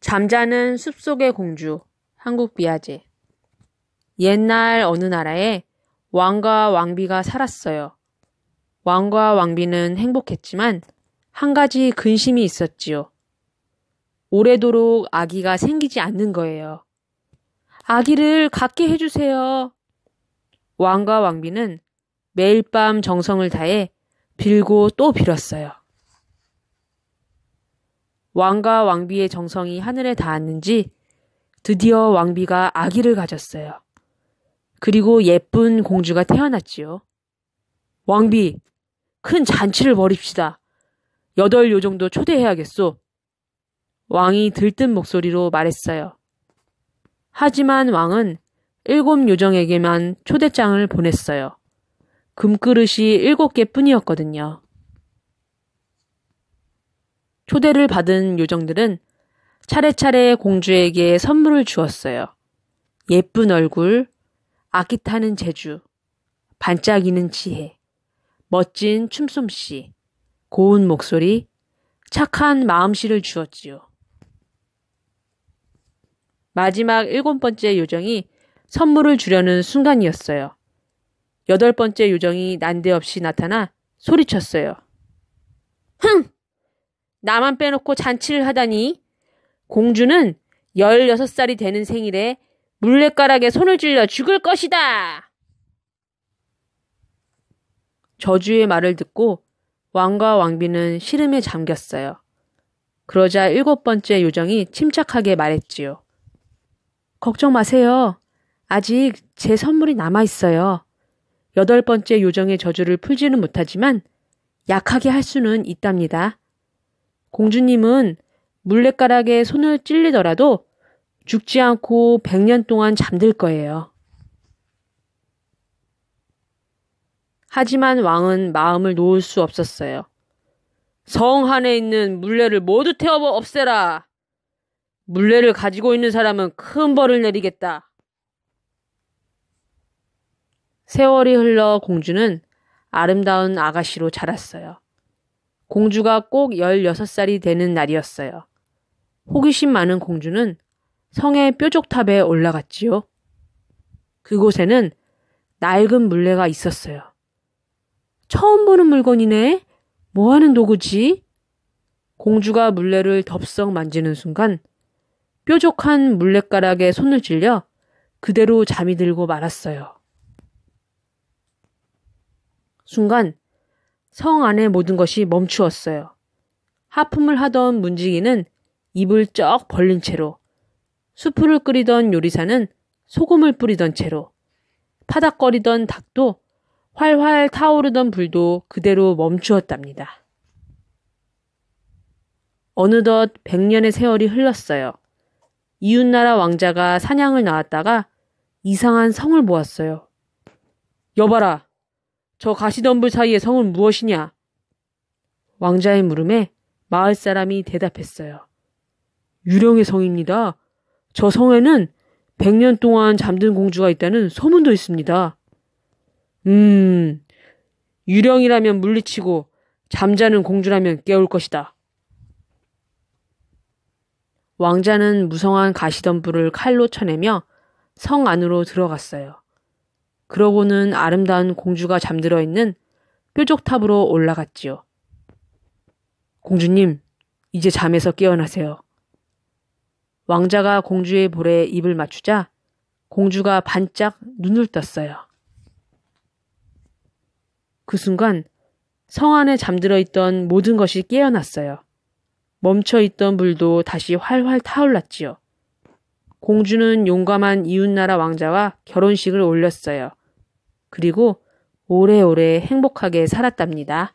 잠자는 숲속의 공주 한국 비아제 옛날 어느 나라에 왕과 왕비가 살았어요. 왕과 왕비는 행복했지만 한 가지 근심이 있었지요. 오래도록 아기가 생기지 않는 거예요. 아기를 갖게 해주세요. 왕과 왕비는 매일 밤 정성을 다해 빌고 또 빌었어요. 왕과 왕비의 정성이 하늘에 닿았는지 드디어 왕비가 아기를 가졌어요. 그리고 예쁜 공주가 태어났지요. 왕비, 큰 잔치를 벌입시다. 여덟 요정도 초대해야겠소. 왕이 들뜬 목소리로 말했어요. 하지만 왕은 일곱 요정에게만 초대장을 보냈어요. 금그릇이 일곱 개 뿐이었거든요. 초대를 받은 요정들은 차례차례 공주에게 선물을 주었어요. 예쁜 얼굴, 아기 타는 재주, 반짝이는 지혜, 멋진 춤솜씨, 고운 목소리, 착한 마음씨를 주었지요. 마지막 일곱 번째 요정이 선물을 주려는 순간이었어요. 여덟 번째 요정이 난데없이 나타나 소리쳤어요. 흥! 나만 빼놓고 잔치를 하다니. 공주는 16살이 되는 생일에 물레가락에 손을 찔려 죽을 것이다! 저주의 말을 듣고 왕과 왕비는 시름에 잠겼어요. 그러자 일곱 번째 요정이 침착하게 말했지요. 걱정 마세요. 아직 제 선물이 남아 있어요. 여덟 번째 요정의 저주를 풀지는 못하지만 약하게 할 수는 있답니다. 공주님은 물레가락에 손을 찔리더라도 죽지 않고 100년 동안 잠들 거예요. 하지만 왕은 마음을 놓을 수 없었어요. 성 안에 있는 물레를 모두 태워 없애라. 물레를 가지고 있는 사람은 큰 벌을 내리겠다. 세월이 흘러 공주는 아름다운 아가씨로 자랐어요. 공주가 꼭 16살이 되는 날이었어요. 호기심 많은 공주는 성의 뾰족탑에 올라갔지요. 그곳에는 낡은 물레가 있었어요. 처음 보는 물건이네? 뭐 하는 도구지? 공주가 물레를 덥석 만지는 순간 뾰족한 물레가락에 손을 찔려 그대로 잠이 들고 말았어요. 순간 성 안의 모든 것이 멈추었어요. 하품을 하던 문지기는 입을 쩍 벌린 채로, 수프를 끓이던 요리사는 소금을 뿌리던 채로, 파닥거리던 닭도 활활 타오르던 불도 그대로 멈추었답니다. 어느덧 백년의 세월이 흘렀어요. 이웃나라 왕자가 사냥을 나왔다가 이상한 성을 보았어요. 여봐라, 저 가시덤불 사이의 성은 무엇이냐? 왕자의 물음에 마을 사람이 대답했어요. 유령의 성입니다. 저 성에는 100년 동안 잠든 공주가 있다는 소문도 있습니다. 음, 유령이라면 물리치고 잠자는 공주라면 깨울 것이다. 왕자는 무성한 가시덤불을 칼로 쳐내며 성 안으로 들어갔어요. 그러고는 아름다운 공주가 잠들어 있는 뾰족탑으로 올라갔지요. 공주님, 이제 잠에서 깨어나세요. 왕자가 공주의 볼에 입을 맞추자 공주가 반짝 눈을 떴어요. 그 순간 성 안에 잠들어 있던 모든 것이 깨어났어요. 멈춰 있던 불도 다시 활활 타올랐지요. 공주는 용감한 이웃나라 왕자와 결혼식을 올렸어요. 그리고 오래오래 행복하게 살았답니다.